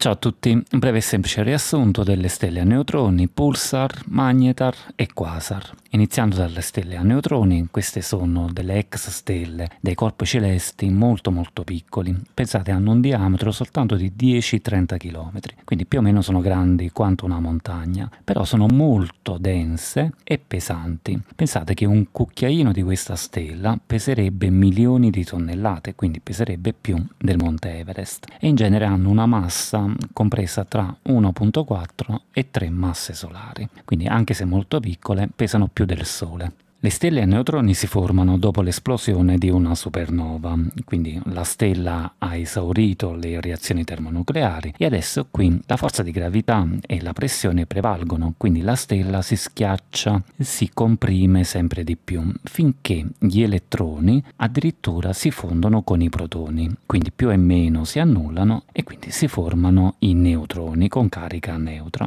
Ciao a tutti, un breve e semplice riassunto delle stelle a neutroni, pulsar, magnetar e quasar. Iniziando dalle stelle a neutroni, queste sono delle ex stelle, dei corpi celesti molto molto piccoli. Pensate hanno un diametro soltanto di 10-30 km, quindi più o meno sono grandi quanto una montagna, però sono molto dense e pesanti. Pensate che un cucchiaino di questa stella peserebbe milioni di tonnellate, quindi peserebbe più del Monte Everest. E in genere hanno una massa compresa tra 1.4 e 3 masse solari, quindi anche se molto piccole pesano più del Sole. Le stelle a neutroni si formano dopo l'esplosione di una supernova, quindi la stella ha esaurito le reazioni termonucleari e adesso qui la forza di gravità e la pressione prevalgono, quindi la stella si schiaccia, si comprime sempre di più, finché gli elettroni addirittura si fondono con i protoni, quindi più e meno si annullano e quindi si formano i neutroni con carica neutra.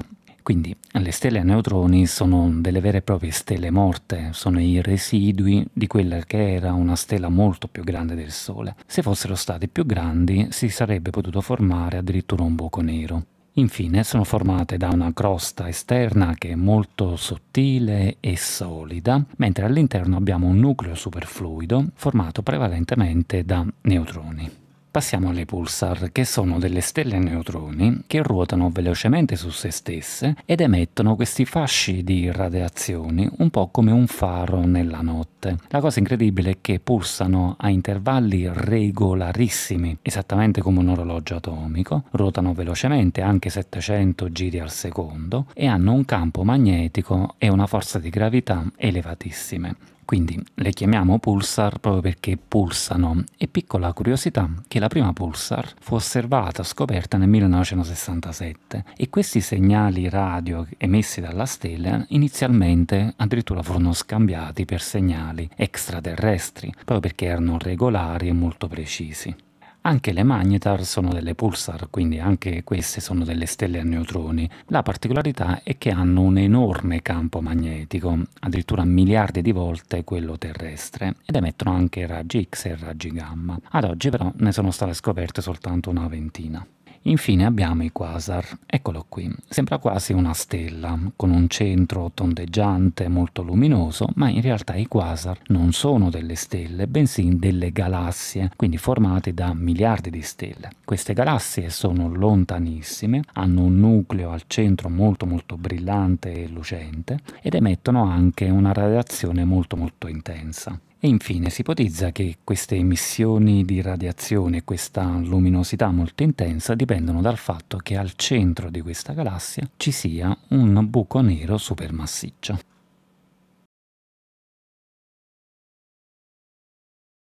Quindi le stelle a neutroni sono delle vere e proprie stelle morte, sono i residui di quella che era una stella molto più grande del Sole. Se fossero state più grandi si sarebbe potuto formare addirittura un buco nero. Infine sono formate da una crosta esterna che è molto sottile e solida, mentre all'interno abbiamo un nucleo superfluido formato prevalentemente da neutroni. Passiamo alle pulsar, che sono delle stelle a neutroni che ruotano velocemente su se stesse ed emettono questi fasci di radiazioni un po' come un faro nella notte. La cosa incredibile è che pulsano a intervalli regolarissimi, esattamente come un orologio atomico, ruotano velocemente anche 700 giri al secondo e hanno un campo magnetico e una forza di gravità elevatissime. Quindi le chiamiamo pulsar proprio perché pulsano e piccola curiosità che la prima pulsar fu osservata, scoperta nel 1967 e questi segnali radio emessi dalla stella inizialmente addirittura furono scambiati per segnali extraterrestri proprio perché erano regolari e molto precisi. Anche le magnetar sono delle pulsar, quindi anche queste sono delle stelle a neutroni. La particolarità è che hanno un enorme campo magnetico, addirittura miliardi di volte quello terrestre, ed emettono anche raggi X e raggi gamma. Ad oggi però ne sono state scoperte soltanto una ventina. Infine abbiamo i quasar, eccolo qui, sembra quasi una stella, con un centro tondeggiante molto luminoso, ma in realtà i quasar non sono delle stelle, bensì delle galassie, quindi formate da miliardi di stelle. Queste galassie sono lontanissime, hanno un nucleo al centro molto molto brillante e lucente ed emettono anche una radiazione molto molto intensa. E infine si ipotizza che queste emissioni di radiazione, e questa luminosità molto intensa, dipendono dal fatto che al centro di questa galassia ci sia un buco nero supermassiccio.